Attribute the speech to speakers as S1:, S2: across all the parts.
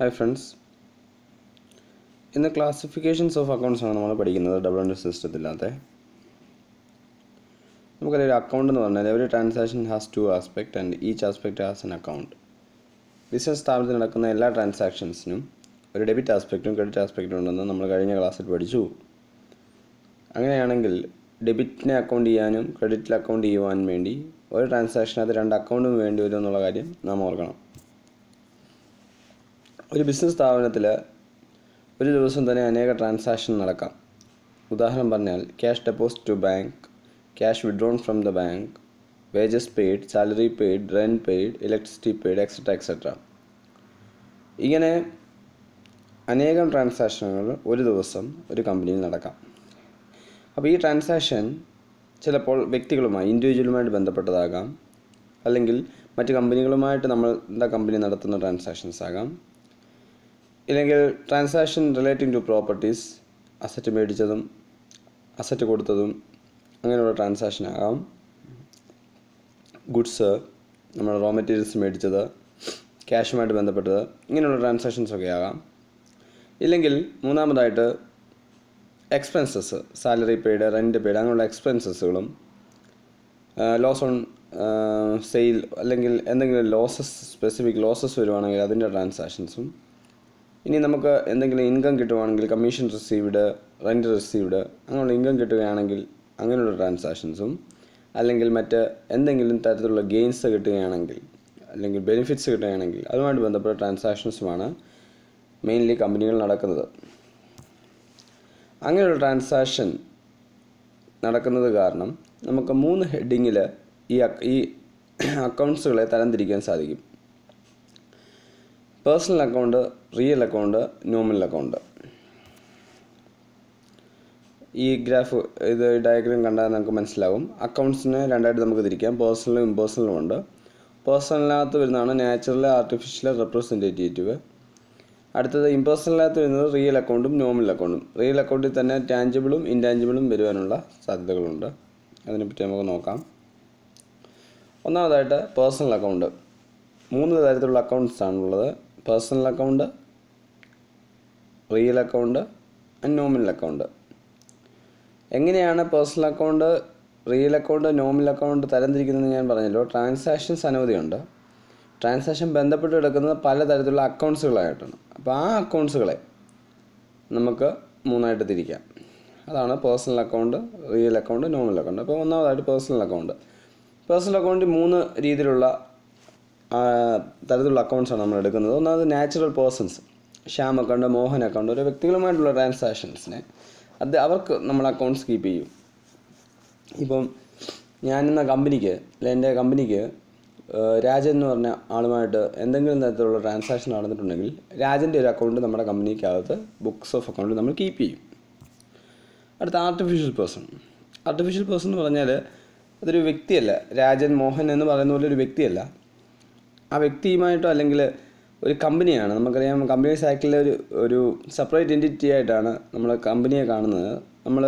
S1: hi friends ഇന്ന് classifications of accounts ആണ് നമ്മൾ പഠിക്കുന്നത് ഡബിൾ ഹൺഡ്രഡ് സിസ്റ്റത്തില്ലാത്ത നമുക്കറിയാം ഒരു അക്കൗണ്ട് എന്ന് പറഞ്ഞാൽ every transaction has two aspect and each aspect has an account business സ്ഥാപനത്തിൽ നടക്കുന്ന എല്ലാ ട്രാൻസാക്ഷൻസിനും ഒരു ഡെബിറ്റ് ആസ്പെക്റ്റും ക്രെഡിറ്റ് ആസ്പെക്റ്റും ഉണ്ടെന്ന് നമ്മൾ കഴിഞ്ഞ ക്ലാസ്സിൽ പഠിച്ചു അങ്ങനെയാണെങ്കിൽ ഡെബിറ്റിനെ അക്കൗണ്ട് ചെയ്യാനും ക്രെഡിറ്റിൽ അക്കൗണ്ട് ചെയ്യുവാനും വേണ്ടി ഒരു ട്രാൻസാക്ഷനകത്ത് രണ്ട് അക്കൗണ്ടും വേണ്ടി വരും എന്നുള്ള കാര്യം നാം ഓർക്കണം ഒരു ബിസിനസ് സ്ഥാപനത്തിൽ ഒരു ദിവസം തന്നെ അനേക ട്രാൻസാക്ഷൻ നടക്കാം ഉദാഹരണം പറഞ്ഞാൽ cash deposit to bank cash withdrawn from the bank wages paid salary paid rent paid electricity paid etcetera etcetera ഇങ്ങനെ അനേകം ട്രാൻസാക്ഷനുകൾ ഒരു ദിവസം ഒരു കമ്പനിയിൽ നടക്കാം അപ്പോൾ ഈ ട്രാൻസാക്ഷൻ ചിലപ്പോൾ വ്യക്തികളുമായി ഇൻഡിവിജ്വലുമായിട്ട് ബന്ധപ്പെട്ടതാകാം അല്ലെങ്കിൽ മറ്റ് കമ്പനികളുമായിട്ട് നമ്മൾ എന്താ കമ്പനി നടത്തുന്ന ട്രാൻസാക്ഷൻസ് ആകാം ഇല്ലെങ്കിൽ transaction relating to properties asset മേടിച്ചതും അസറ്റ് കൊടുത്തതും അങ്ങനെയുള്ള ട്രാൻസാക്ഷൻ ആകാം ഗുഡ്സ് നമ്മൾ റോ മെറ്റീരിയൽസ് മേടിച്ചത് ക്യാഷുമായിട്ട് ബന്ധപ്പെട്ടത് ഇങ്ങനെയുള്ള ട്രാൻസാക്ഷൻസ് ഒക്കെ ആകാം ഇല്ലെങ്കിൽ മൂന്നാമതായിട്ട് expenses salary paid rent paid അങ്ങനെയുള്ള എക്സ്പെൻസസുകളും ലോസ് ഓൺ സെയിൽ അല്ലെങ്കിൽ എന്തെങ്കിലും ലോസസ് സ്പെസിഫിക് ലോസസ് വരുവാണെങ്കിൽ അതിൻ്റെ ട്രാൻസാക്ഷൻസും ഇനി നമുക്ക് എന്തെങ്കിലും ഇൻകം കിട്ടുവാണെങ്കിൽ കമ്മീഷൻ റിസീവ്ഡ് റെൻ്റ് റിസീവ്ഡ് അങ്ങനെയുള്ള ഇൻകം കിട്ടുകയാണെങ്കിൽ അങ്ങനെയുള്ള ട്രാൻസാക്ഷൻസും അല്ലെങ്കിൽ മറ്റ് എന്തെങ്കിലും തരത്തിലുള്ള ഗെയിൻസ് കിട്ടുകയാണെങ്കിൽ അല്ലെങ്കിൽ ബെനിഫിറ്റ്സ് കിട്ടുകയാണെങ്കിൽ അതുമായിട്ട് ബന്ധപ്പെട്ട ട്രാൻസാക്ഷൻസുമാണ് മെയിൻലി കമ്പനികൾ നടക്കുന്നത് അങ്ങനെയുള്ള ട്രാൻസാക്ഷൻ നടക്കുന്നത് കാരണം നമുക്ക് മൂന്ന് ഹെഡിങ്ങിൽ ഈ ഈ അക്കൗണ്ട്സുകളെ തരംതിരിക്കാൻ സാധിക്കും personal account real account nominal account ഈ ഗ്രാഫ് ഇത് ഡയഗ്രാം കണ്ടാൽ നമുക്ക് മനസ്സിലാവും അക്കൗണ്ട്സിന് രണ്ടായിട്ട് നമുക്ക് തിരിക്കാം പേഴ്സണലും ഇമ്പേഴ്സണലും ഉണ്ട് പേഴ്സണലിനകത്ത് വരുന്നതാണ് നാച്ചുറൽ ആർട്ടിഫിഷ്യൽ റെപ്രസെൻറ്റേറ്റീവ് അടുത്തത് ഇമ്പേഴ്സണലിനകത്ത് വരുന്നത് റിയൽ അക്കൗണ്ടും നോമിനൽ അക്കൗണ്ടും റിയൽ അക്കൗണ്ടിൽ തന്നെ ടാഞ്ചിബിളും ഇൻടാഞ്ചിബിളും വരുവാനുള്ള സാധ്യതകളുണ്ട് അതിനെപ്പറ്റി നമുക്ക് നോക്കാം ഒന്നാമതായിട്ട് പേഴ്സണൽ അക്കൗണ്ട് മൂന്ന് തരത്തിലുള്ള അക്കൗണ്ട്സ് ആണുള്ളത് personal account real account nominal account എങ്ങനെയാണ് personal account real account nominal account തരംതിരിക്കുന്നതെന്ന് ഞാൻ പറഞ്ഞല്ലോ ട്രാൻസാക്ഷൻസ് അനവധിയുണ്ട് ട്രാൻസാക്ഷൻ ബന്ധപ്പെട്ട് കിടക്കുന്നത് പലതരത്തിലുള്ള അക്കൗണ്ട്സുകളായിട്ടാണ് അപ്പോൾ ആ അക്കൗണ്ട്സുകളെ നമുക്ക് മൂന്നായിട്ട് തിരിക്കാം അതാണ് personal account real account nominal account അപ്പോൾ ഒന്നാമതായിട്ട് പേഴ്സണൽ അക്കൗണ്ട് പേഴ്സണൽ അക്കൗണ്ടിൽ മൂന്ന് രീതിയിലുള്ള തരത്തിലുള്ള അക്കൗണ്ട്സാണ് നമ്മൾ എടുക്കുന്നത് ഒന്നാമത് natural persons Shyam account Mohan account ഒരു വ്യക്തികളുമായിട്ടുള്ള ട്രാൻസാക്ഷൻസിനെ അത് അവർക്ക് നമ്മൾ അക്കൗണ്ട്സ് കീപ്പ് ചെയ്യും ഇപ്പം ഞാനെന്ന കമ്പനിക്ക് അല്ലെ എൻ്റെ കമ്പനിക്ക് രാജൻ എന്ന് പറഞ്ഞ ആളുമായിട്ട് എന്തെങ്കിലും തരത്തിലുള്ള ട്രാൻസാക്ഷൻ നടന്നിട്ടുണ്ടെങ്കിൽ രാജൻ്റെ ഒരു അക്കൗണ്ട് നമ്മുടെ കമ്പനിക്കകത്ത് ബുക്സ് ഓഫ് അക്കൗണ്ട് നമ്മൾ കീപ്പ് ചെയ്യും അടുത്ത ആർട്ടിഫിഷ്യൽ പേഴ്സൺ ആർട്ടിഫിഷ്യൽ പേഴ്സൺ എന്ന് പറഞ്ഞാൽ അതൊരു വ്യക്തിയല്ല രാജൻ മോഹൻ എന്ന് പറയുന്ന പോലെ ഒരു വ്യക്തിയല്ല ആ വ്യക്തിയുമായിട്ടോ അല്ലെങ്കിൽ ഒരു കമ്പനിയാണ് നമുക്കറിയാം കമ്പനി സൈക്കിളിലെ ഒരു ഒരു സെപ്പറേറ്റ് എൻറ്റിറ്റി ആയിട്ടാണ് നമ്മൾ കമ്പനിയെ കാണുന്നത് നമ്മൾ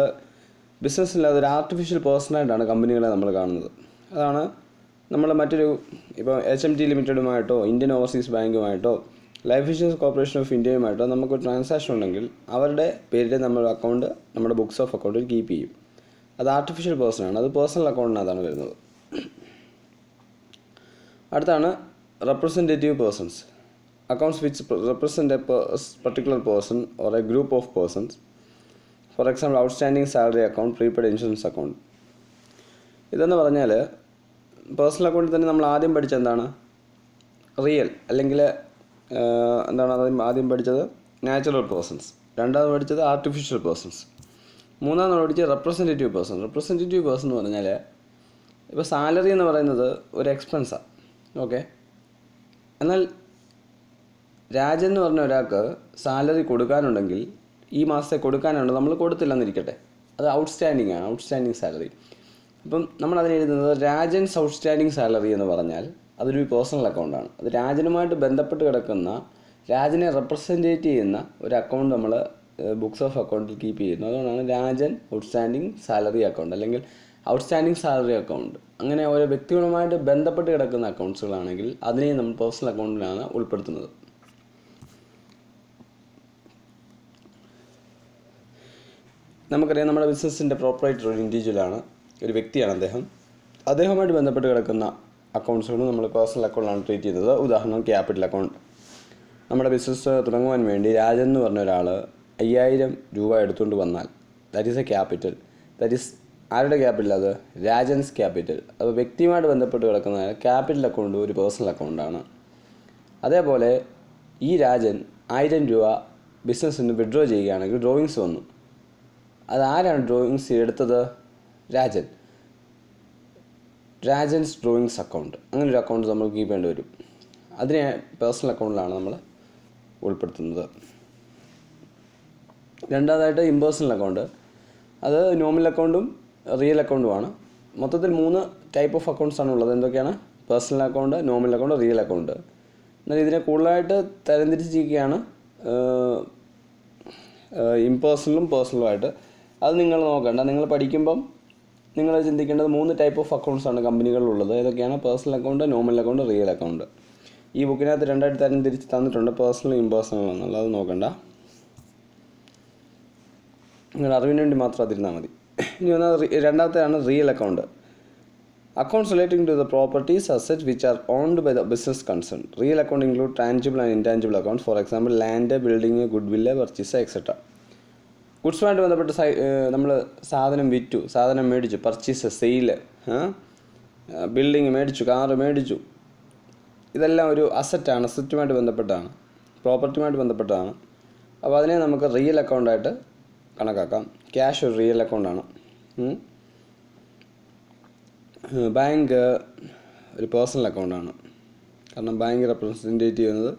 S1: ബിസിനസ്സിൽ ഒരു ആർട്ടിഫിഷ്യൽ പേഴ്സണായിട്ടാണ് കമ്പനികളെ നമ്മൾ കാണുന്നത് അതാണ് നമ്മൾ മറ്റൊരു ഇപ്പോൾ എച്ച് എം ടി ലിമിറ്റഡുമായിട്ടോ ഇന്ത്യൻ ഓവർസീസ് ബാങ്കുമായിട്ടോ ലൈഫ് ഇൻഷുറൻസ് കോർപ്പറേഷൻ ഓഫ് ഇന്ത്യയുമായിട്ടോ നമുക്ക് ട്രാൻസാക്ഷൻ ഉണ്ടെങ്കിൽ അവരുടെ പേരിൽ നമ്മുടെ അക്കൗണ്ട് നമ്മുടെ ബുക്സ് ഓഫ് അക്കൗണ്ടിൽ കീപ്പ് ചെയ്യും അത് ആർട്ടിഫിഷ്യൽ പേഴ്സണാണ് അത് പേഴ്സണൽ അക്കൗണ്ടിനകത്താണ് വരുന്നത് അടുത്താണ് representative persons accounts which represent a particular person or a group of persons for example outstanding salary account prepaid insurance account ഇതെന്ന് പറഞ്ഞാൽ പേഴ്സണൽ അക്കൗണ്ടിൽ തന്നെ നമ്മൾ ആദ്യം പഠിച്ച എന്താണ് റിയൽ അല്ലെങ്കിൽ എന്താണ് അത് ആദ്യം പഠിച്ചത് നാച്ചുറൽ പേഴ്സൺസ് രണ്ടാമത് പഠിച്ചത് ആർട്ടിഫിഷ്യൽ പേഴ്സൺസ് മൂന്നാമത് പഠിച്ചത് റെപ്രസെൻറ്റേറ്റീവ് പേഴ്സൺ റെപ്രസെൻറ്റേറ്റീവ് പേഴ്സൺ എന്ന് പറഞ്ഞാൽ ഇപ്പോൾ സാലറി എന്ന് പറയുന്നത് ഒരു എക്സ്പെൻസാണ് ഓക്കെ എന്നാൽ രാജൻ എന്ന് പറഞ്ഞ ഒരാൾക്ക് സാലറി കൊടുക്കാനുണ്ടെങ്കിൽ ഈ മാസത്തെ കൊടുക്കാനുണ്ട് നമ്മൾ കൊടുത്തില്ലെന്നിരിക്കട്ടെ അത് ഔട്ട്സ്റ്റാൻഡിംഗ് ആണ് ഔട്ട്സ്റ്റാൻഡിംഗ് സാലറി അപ്പം നമ്മൾ അതിന് എഴുതുന്നത് രാജൻസ് ഔട്ട്സ്റ്റാൻഡിംഗ് സാലറി എന്ന് പറഞ്ഞാൽ അതൊരു പേഴ്സണൽ അക്കൗണ്ടാണ് അത് രാജനുമായിട്ട് ബന്ധപ്പെട്ട് കിടക്കുന്ന രാജനെ റെപ്രസെൻറ്റേറ്റ് ചെയ്യുന്ന ഒരു അക്കൗണ്ട് നമ്മൾ ബുക്സ് ഓഫ് അക്കൗണ്ടിൽ കീപ്പ് ചെയ്യുന്നു അതുകൊണ്ടാണ് രാജൻ ഔട്ട്സ്റ്റാൻഡിംഗ് സാലറി അക്കൗണ്ട് അല്ലെങ്കിൽ ഔട്ട്സ്റ്റാൻഡിങ് സാലറി അക്കൗണ്ട് അങ്ങനെ ഓരോ വ്യക്തികളുമായിട്ട് ബന്ധപ്പെട്ട് കിടക്കുന്ന അക്കൗണ്ട്സുകളാണെങ്കിൽ അതിനെ നമ്മൾ പേഴ്സണൽ അക്കൗണ്ടിലാണ് ഉൾപ്പെടുത്തുന്നത് നമുക്കറിയാം നമ്മുടെ ബിസിനസ്സിൻ്റെ പ്രോപ്പറേറ്റർ ഒരു ഇൻഡിവിജ്വലാണ് ഒരു വ്യക്തിയാണ് അദ്ദേഹം അദ്ദേഹവുമായിട്ട് ബന്ധപ്പെട്ട് കിടക്കുന്ന അക്കൗണ്ട്സുകളും നമ്മൾ പേഴ്സണൽ അക്കൗണ്ടാണ് ട്രീറ്റ് ചെയ്തത് ഉദാഹരണം ക്യാപിറ്റൽ അക്കൗണ്ട് നമ്മുടെ ബിസിനസ് തുടങ്ങുവാൻ വേണ്ടി രാജൻ എന്ന് പറഞ്ഞ ഒരാൾ അയ്യായിരം രൂപ എടുത്തുകൊണ്ട് വന്നാൽ that is a capital that is ആരുടെ ക്യാപിറ്റൽ അത് രാജൻസ് ക്യാപിറ്റൽ അത് വ്യക്തിയുമായിട്ട് ബന്ധപ്പെട്ട് കിടക്കുന്ന ക്യാപിറ്റൽ അക്കൗണ്ട് ഒരു പേഴ്സണൽ അക്കൗണ്ടാണ് അതേപോലെ ഈ രാജൻ ആയിരം രൂപ ബിസിനസ്സിൽ നിന്ന് വിഡ്രോ ചെയ്യുകയാണെങ്കിൽ ഡ്രോയിങ്സ് വന്നു അത് ആരാണ് ഡ്രോയിങ്സ് എടുത്തത് രാജൻ രാജൻസ് ഡ്രോയിങ്സ് അക്കൗണ്ട് അങ്ങനെ ഒരു അക്കൗണ്ട് നമ്മൾ കീപ്പ് ചെയ്യേണ്ടി വരും അതിനെ പേഴ്സണൽ അക്കൗണ്ടിലാണ് നമ്മൾ ഉൾപ്പെടുത്തുന്നത് രണ്ടാമതായിട്ട് ഇമ്പേഴ്സണൽ അക്കൗണ്ട് അത് നോമിനൽ അക്കൗണ്ടും റിയൽ അക്കൗണ്ടുമാണ് മൊത്തത്തിൽ മൂന്ന് ടൈപ്പ് ഓഫ് അക്കൗണ്ട്സ് ആണ് ഉള്ളത് എന്തൊക്കെയാണ് personal account nominal account real account എന്നാൽ ഇതിനെ കൂടുതലായിട്ട് തരംതിരിച്ചിരിക്കുകയാണ് ഇംപേഴ്സണലും പേഴ്സണലുമായിട്ട് അത് നിങ്ങൾ നോക്കണ്ട നിങ്ങൾ പഠിക്കുമ്പം നിങ്ങൾ ചിന്തിക്കേണ്ടത് മൂന്ന് ടൈപ്പ് ഓഫ് അക്കൗണ്ട്സ് ആണ് കമ്പനികളിലുള്ളത് ഏതൊക്കെയാണ് personal account nominal account real account ഈ ബുക്കിനകത്ത് രണ്ടായിട്ട് തരം തിരിച്ച് തന്നിട്ടുണ്ട് പേഴ്സണലും ഇമ്പേഴ്സണലും എന്നുള്ളത് നോക്കണ്ട നിങ്ങൾ അറിവിന് വേണ്ടി മാത്രം അതിരുന്നാൽ മതി ഇനി ഒന്ന് രണ്ടാമത്തേതാണ് real account accounts relating to the properties asset which are owned by the business concern real account include tangible and intangible account for example land building goodwill purchase etcetera ഗുഡ്സുമായിട്ട് ബന്ധപ്പെട്ട് സൈ നമ്മൾ സാധനം വിറ്റു സാധനം മേടിച്ചു പർച്ചേസ് സെയില് ബിൽഡിംഗ് മേടിച്ചു car മേടിച്ചു ഇതെല്ലാം ഒരു അസറ്റാണ് അസറ്റുമായിട്ട് ബന്ധപ്പെട്ടാണ് പ്രോപ്പർട്ടിയുമായിട്ട് ബന്ധപ്പെട്ടതാണ് അപ്പോൾ അതിനെ നമുക്ക് റിയൽ അക്കൗണ്ടായിട്ട് കണക്കാക്കാം ക്യാഷ് ഒരു റിയൽ അക്കൗണ്ടാണ് ബാങ്ക് ഒരു പേഴ്സണൽ അക്കൗണ്ടാണ് കാരണം ബാങ്ക് റെപ്രസെൻറ്റേറ്റ് ചെയ്യുന്നത്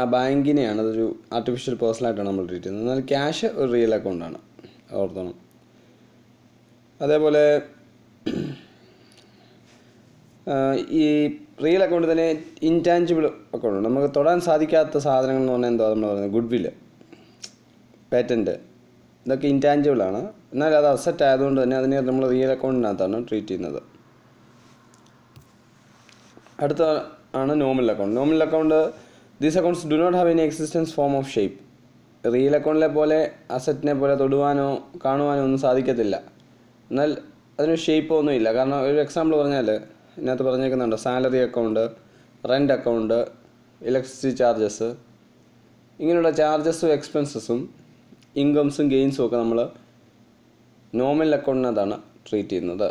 S1: ആ ബാങ്കിനെയാണ് അതൊരു ആർട്ടിഫിഷ്യൽ പേഴ്സണലായിട്ടാണ് നമ്മൾ ട്രീറ്റ് ചെയ്യുന്നത് എന്നാൽ ക്യാഷ് ഒരു റിയൽ അക്കൗണ്ടാണ് ഓർത്തണം അതേപോലെ ഈ റിയൽ അക്കൗണ്ട് തന്നെ ഇൻടാഞ്ചിബിൾ അക്കൗണ്ട് നമുക്ക് തൊടാൻ സാധിക്കാത്ത സാധനങ്ങൾ എന്ന് പറഞ്ഞാൽ എന്താ നമ്മൾ പറയുന്നത് ഗുഡ് വില്ല് പേറ്റൻറ്റ് ഇതൊക്കെ ഇൻറ്റാഞ്ചിബിളാണ് എന്നാൽ അത് അസറ്റ് ആയതുകൊണ്ട് തന്നെ അതിനെ നമ്മൾ റിയൽ അക്കൗണ്ടിനകത്താണ് ട്രീറ്റ് ചെയ്യുന്നത് അടുത്ത ആണ് nominal account nominal account these accounts do not have any existence form of shape real അക്കൗണ്ടിലെ പോലെ അസറ്റിനെ പോലെ തൊടുവാനോ കാണുവാനോ ഒന്നും സാധിക്കത്തില്ല എന്നാൽ അതിന് ഒന്നും ഇല്ല കാരണം ഒരു എക്സാമ്പിൾ പറഞ്ഞാൽ ഇതിനകത്ത് പറഞ്ഞേക്കുന്നുണ്ട് salary account rent account electricity charges ഇങ്ങനെയുള്ള ചാർജസും എക്സ്പെൻസസും ഇൻകംസും ഗെയിൻസും ഒക്കെ നമ്മൾ നോർമൽ അക്കൗണ്ടിനകത്താണ് ട്രീറ്റ് ചെയ്യുന്നത്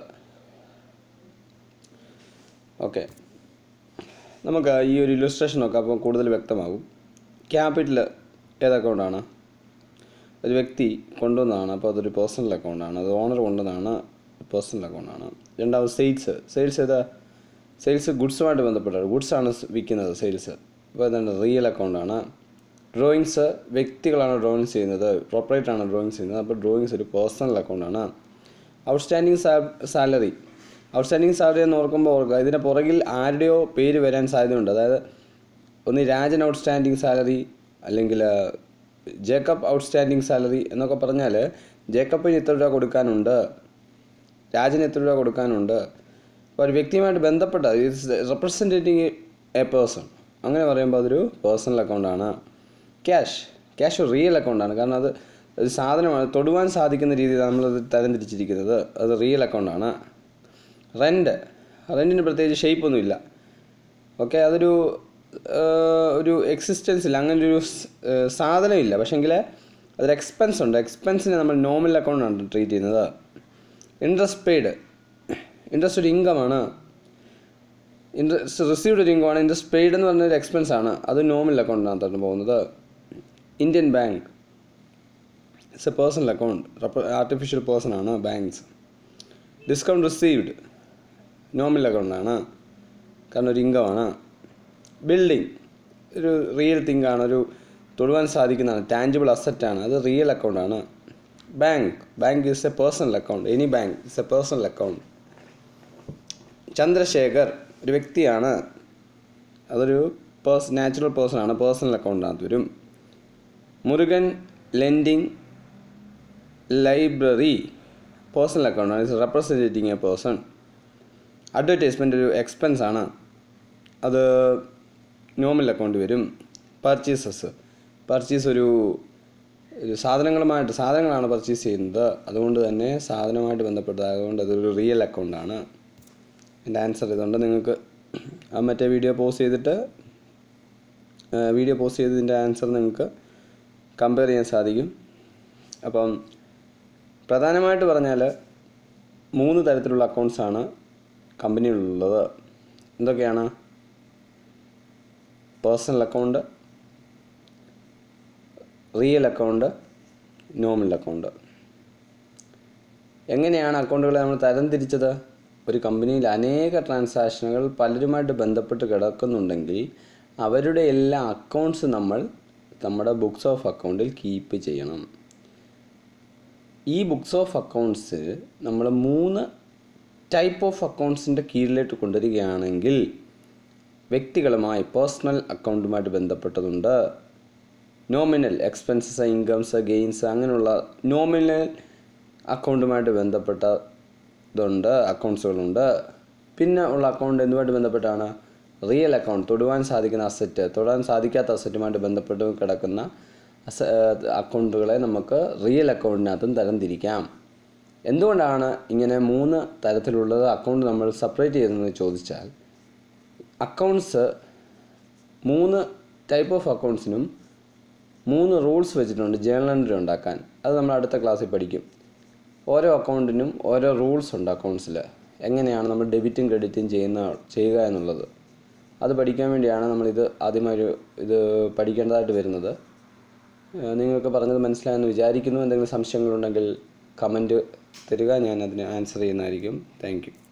S1: ഓക്കെ നമുക്ക് ഈ ഒരു നോക്കാം അപ്പോൾ കൂടുതൽ വ്യക്തമാകും ക്യാപിറ്റൽ ഏത് അക്കൗണ്ടാണ് ഒരു വ്യക്തി കൊണ്ടുവന്നതാണ് അപ്പോൾ അതൊരു പേഴ്സണൽ അക്കൗണ്ടാണ് അത് ഓണർ കൊണ്ടുവന്നതാണ് പേഴ്സണൽ അക്കൗണ്ടാണ് രണ്ടാമത് സെയിൽസ് സെയിൽസ് ഏതാ സെയിൽസ് ഗുഡ്സുമായിട്ട് ബന്ധപ്പെട്ടാണ് ഗുഡ്സാണ് വിൽക്കുന്നത് സെയിൽസ് അപ്പോൾ എന്താണ് റിയൽ അക്കൗണ്ടാണ് ഡ്രോയിങ്സ് വ്യക്തികളാണ് ഡ്രോയിങ്സ് ചെയ്യുന്നത് പ്രോപ്പറേറ്റ് ആണ് ഡ്രോയിങ്സ് ചെയ്യുന്നത് അപ്പോൾ ഡ്രോയിങ്സ് ഒരു പേഴ്സണൽ അക്കൗണ്ടാണ് ഔട്ട്സ്റ്റാൻഡിങ് സാലറി ഔട്ട്സ്റ്റാൻഡിങ് സാലറി എന്ന് ഓർക്കുമ്പോൾ ഓർക്കുക ഇതിൻ്റെ പുറകിൽ ആരുടെയോ പേര് വരാൻ സാധ്യതയുണ്ട് അതായത് ഒന്ന് രാജൻ ഔട്ട്സ്റ്റാൻഡിങ് സാലറി അല്ലെങ്കിൽ ജേക്കബ് ഔട്ട്സ്റ്റാൻഡിങ് സാലറി എന്നൊക്കെ പറഞ്ഞാൽ ജേക്കബിന് ഇത്ര രൂപ കൊടുക്കാനുണ്ട് രാജന് എത്ര രൂപ കൊടുക്കാനുണ്ട് അപ്പോൾ ഒരു വ്യക്തിയുമായിട്ട് ബന്ധപ്പെട്ട റെപ്രസെൻറ്റേറ്റിംഗ് എ പേഴ്സൺ അങ്ങനെ പറയുമ്പോൾ അതൊരു പേഴ്സണൽ അക്കൗണ്ടാണ് ക്യാഷ് ക്യാഷ് റിയൽ അക്കൗണ്ടാണ് കാരണം അത് ഒരു സാധനമാണ് തൊടുവാൻ സാധിക്കുന്ന രീതിയിൽ നമ്മളത് തരംതിരിച്ചിരിക്കുന്നത് അത് റിയൽ അക്കൗണ്ടാണ് റെൻറ്റ് റെൻറ്റിന് പ്രത്യേകിച്ച് ഒന്നുമില്ല ഓക്കെ അതൊരു ഒരു എക്സിസ്റ്റൻസ് ഇല്ല അങ്ങനെ ഒരു സാധനമില്ല പക്ഷേങ്കിൽ അതൊരു എക്സ്പെൻസ് ഉണ്ട് എക്സ്പെൻസിനെ നമ്മൾ നോർമൽ അക്കൗണ്ടാണ് ട്രീറ്റ് ചെയ്യുന്നത് ഇൻട്രസ്റ്റ് പെയ്ഡ് ഇൻട്രസ്റ്റ് ഒരു ഇൻകമാണ് ഇൻട്രസ്റ്റ് റിസീവ്ഡ് ഒരു ഇൻകമാണ് ഇൻട്രസ്റ്റ് പെയ്ഡ് എന്ന് പറഞ്ഞൊരു എക്സ്പെൻസ് ആണ് അത് നോർമൽ അക്കൗണ്ടിനകത്താണ് പോകുന്നത് Indian bank it's a personal account artificial person ആണ് ബാങ്ക്സ് ഡിസ്കൗണ്ട് റിസീവ്ഡ് നോമിൽ അക്കൗണ്ടാണ് കാരണം ഒരു ഇൻകമാണ് ബിൽഡിംഗ് ഒരു റിയൽ തിങ്കാണ് ഒരു തൊടുവാൻ സാധിക്കുന്നതാണ് ടാഞ്ചിബിൾ അസറ്റാണ് അത് റിയൽ അക്കൗണ്ടാണ് bank bank is a personal account any bank is a personal account Chandrasekhar ഒരു വ്യക്തിയാണ് അതൊരു പേഴ്സ് നാച്ചുറൽ പേഴ്സണാണ് പേഴ്സണൽ അക്കൗണ്ടിനകത്ത് വരും മുരുകൻ ലെൻഡിങ് ലൈബ്രറി പേഴ്സണൽ അക്കൗണ്ടാണ് is representing a person advertisement ഒരു എക്സ്പെൻസ് ആണ് അത് നോമൽ അക്കൗണ്ട് വരും പർച്ചേസസ് പർച്ചേസ് ഒരു സാധനങ്ങളുമായിട്ട് സാധനങ്ങളാണ് പർച്ചേസ് ചെയ്യുന്നത് അതുകൊണ്ട് തന്നെ സാധനമായിട്ട് ബന്ധപ്പെട്ടതായതുകൊണ്ട് അതൊരു റിയൽ അക്കൗണ്ടാണ് എൻ്റെ ആൻസർ ഇതുകൊണ്ട് നിങ്ങൾക്ക് മറ്റേ വീഡിയോ പോസ്റ്റ് ചെയ്തിട്ട് വീഡിയോ പോസ്റ്റ് ചെയ്തതിൻ്റെ ആൻസർ നിങ്ങൾക്ക് കമ്പയർ ചെയ്യാൻ സാധിക്കും അപ്പം പ്രധാനമായിട്ട് പറഞ്ഞാൽ മൂന്ന് തരത്തിലുള്ള അക്കൗണ്ട്സാണ് കമ്പനിയിലുള്ളത് എന്തൊക്കെയാണ് personal account real account nominal account എങ്ങനെയാണ് അക്കൗണ്ടുകളെ നമ്മൾ തരംതിരിച്ചത് ഒരു കമ്പനിയിൽ അനേക ട്രാൻസാക്ഷനുകൾ പലരുമായിട്ട് ബന്ധപ്പെട്ട് കിടക്കുന്നുണ്ടെങ്കിൽ അവരുടെ എല്ലാ അക്കൗണ്ട്സ് നമ്മൾ നമ്മുടെ ബുക്സ് ഓഫ് അക്കൗണ്ടിൽ കീപ്പ് ചെയ്യണം ഈ ബുക്സ് ഓഫ് അക്കൗണ്ട്സ് നമ്മൾ മൂന്ന് ടൈപ്പ് ഓഫ് അക്കൗണ്ട്സിൻ്റെ കീഴിലേക്ക് കൊണ്ടുവരികയാണെങ്കിൽ വ്യക്തികളുമായി പേഴ്സണൽ അക്കൗണ്ടുമായിട്ട് ബന്ധപ്പെട്ടതുണ്ട് നോമിനൽ എക്സ്പെൻസസ് ഇൻകംസ് ഗെയിൻസ് അങ്ങനെയുള്ള നോമിനൽ അക്കൗണ്ടുമായിട്ട് ബന്ധപ്പെട്ടതുണ്ട് അക്കൗണ്ട്സുകളുണ്ട് പിന്നെ ഉള്ള അക്കൗണ്ട് എന്തുമായിട്ട് ബന്ധപ്പെട്ടാണ് റിയൽ അക്കൗണ്ട് തൊടുവാൻ സാധിക്കുന്ന അസറ്റ് തൊടാൻ സാധിക്കാത്ത അസറ്റുമായിട്ട് ബന്ധപ്പെട്ട് കിടക്കുന്ന അസ അക്കൗണ്ടുകളെ നമുക്ക് റിയൽ അക്കൗണ്ടിനകത്തും തരംതിരിക്കാം എന്തുകൊണ്ടാണ് ഇങ്ങനെ മൂന്ന് തരത്തിലുള്ളത് അക്കൗണ്ട് നമ്മൾ സെപ്പറേറ്റ് ചെയ്തതെന്ന് ചോദിച്ചാൽ അക്കൗണ്ട്സ് മൂന്ന് ടൈപ്പ് ഓഫ് അക്കൗണ്ട്സിനും മൂന്ന് റൂൾസ് വെച്ചിട്ടുണ്ട് ജേണൽ എൻട്രി ഉണ്ടാക്കാൻ അത് നമ്മൾ അടുത്ത ക്ലാസ്സിൽ പഠിക്കും ഓരോ അക്കൗണ്ടിനും ഓരോ റൂൾസ് ഉണ്ട് അക്കൗണ്ട്സിൽ എങ്ങനെയാണ് നമ്മൾ ഡെബിറ്റും ക്രെഡിറ്റും ചെയ്യുന്ന ചെയ്യുക എന്നുള്ളത് അത് പഠിക്കാൻ വേണ്ടിയാണ് നമ്മളിത് ഒരു ഇത് പഠിക്കേണ്ടതായിട്ട് വരുന്നത് നിങ്ങൾക്ക് പറഞ്ഞത് മനസ്സിലായെന്ന് വിചാരിക്കുന്നു എന്തെങ്കിലും സംശയങ്ങളുണ്ടെങ്കിൽ കമൻറ്റ് തരിക ഞാൻ അതിന് ആൻസർ ചെയ്യുന്നതായിരിക്കും താങ്ക്